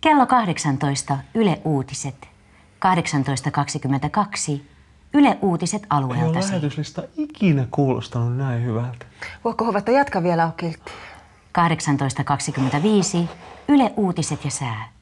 Kello 18 Yle Uutiset. 18.22 Yle Uutiset alueelta. Ei ole lähetyslista ikinä kuulostanut näin hyvältä. Voiko huvetta jatka vielä on 18.25 Yle Uutiset ja sää.